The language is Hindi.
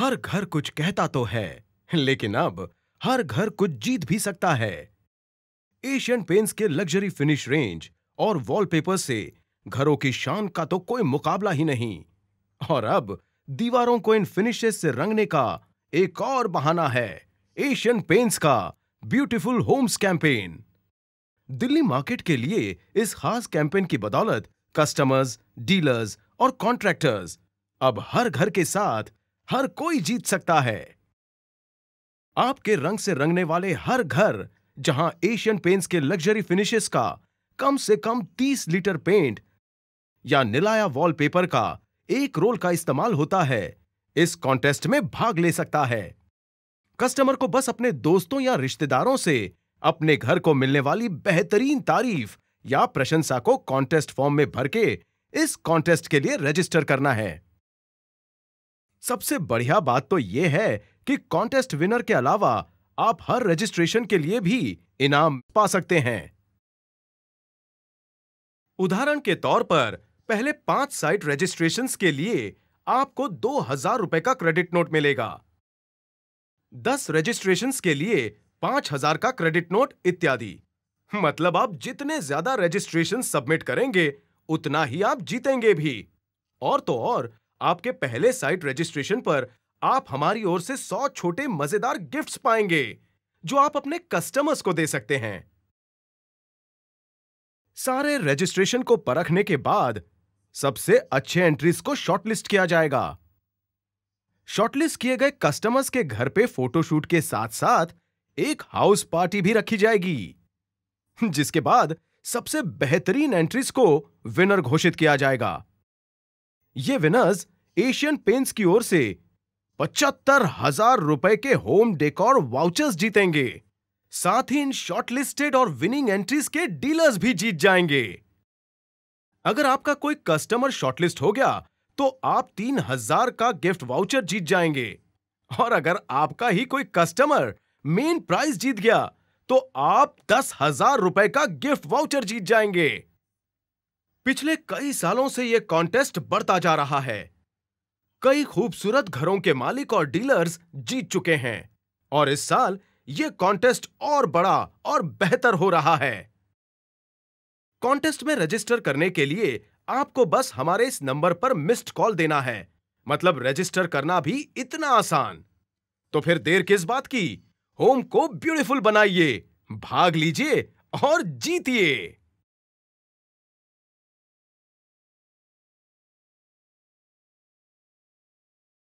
हर घर कुछ कहता तो है लेकिन अब हर घर कुछ जीत भी सकता है एशियन पेंट्स के लग्जरी फिनिश रेंज और वॉलपेपर से घरों की शान का तो कोई मुकाबला ही नहीं और अब दीवारों को इन फिनिशेस से रंगने का एक और बहाना है एशियन पेंट्स का beautiful homes campaign Delhi market के लिए इस खास कैंपेन की बदौलत कस्टमर्स डीलर्स और कॉन्ट्रैक्टर्स अब हर घर के साथ हर कोई जीत सकता है आपके रंग से रंगने वाले हर घर जहां एशियन पेंट्स के लग्जरी फिनिशेस का कम से कम 30 लीटर पेंट या निलाया वॉलपेपर का एक रोल का इस्तेमाल होता है इस कॉन्टेस्ट में भाग ले सकता है कस्टमर को बस अपने दोस्तों या रिश्तेदारों से अपने घर को मिलने वाली बेहतरीन तारीफ या प्रशंसा को कॉन्टेस्ट फॉर्म में भरके इस कॉन्टेस्ट के लिए रजिस्टर करना है सबसे बढ़िया बात तो ये है कि कॉन्टेस्ट विनर के अलावा आप हर रजिस्ट्रेशन के लिए भी इनाम पा सकते हैं उदाहरण के तौर पर पहले पांच साइट रजिस्ट्रेशन के लिए आपको दो हजार रुपए का क्रेडिट नोट मिलेगा दस रजिस्ट्रेशन के लिए पांच हजार का क्रेडिट नोट इत्यादि मतलब आप जितने ज्यादा रजिस्ट्रेशन सबमिट करेंगे उतना ही आप जीतेंगे भी और तो और आपके पहले साइट रजिस्ट्रेशन पर आप हमारी ओर से 100 छोटे मजेदार गिफ्ट्स पाएंगे जो आप अपने कस्टमर्स को दे सकते हैं सारे रजिस्ट्रेशन को परखने के बाद सबसे अच्छे एंट्रीज को शॉर्टलिस्ट किया जाएगा शॉर्टलिस्ट किए गए कस्टमर्स के घर पे फोटोशूट के साथ साथ एक हाउस पार्टी भी रखी जाएगी जिसके बाद सबसे बेहतरीन एंट्रीज को विनर घोषित किया जाएगा ये विनर्स एशियन पेंट्स की ओर से पचहत्तर हजार रुपए के होम डेकोर वाउचर्स जीतेंगे साथ ही इन शॉर्टलिस्टेड और विनिंग एंट्रीज के डीलर्स भी जीत जाएंगे अगर आपका कोई कस्टमर शॉर्टलिस्ट हो गया तो आप तीन हजार का गिफ्ट वाउचर जीत जाएंगे और अगर आपका ही कोई कस्टमर मेन प्राइज जीत गया तो आप दस हजार रुपए का गिफ्ट वाउचर जीत जाएंगे पिछले कई सालों से यह कॉन्टेस्ट बढ़ता जा रहा है कई खूबसूरत घरों के मालिक और डीलर्स जीत चुके हैं और इस साल यह कॉन्टेस्ट और बड़ा और बेहतर हो रहा है कॉन्टेस्ट में रजिस्टर करने के लिए आपको बस हमारे इस नंबर पर मिस्ड कॉल देना है मतलब रजिस्टर करना भी इतना आसान तो फिर देर किस बात की होम को ब्यूटीफुल बनाइए भाग लीजिए और जीतिए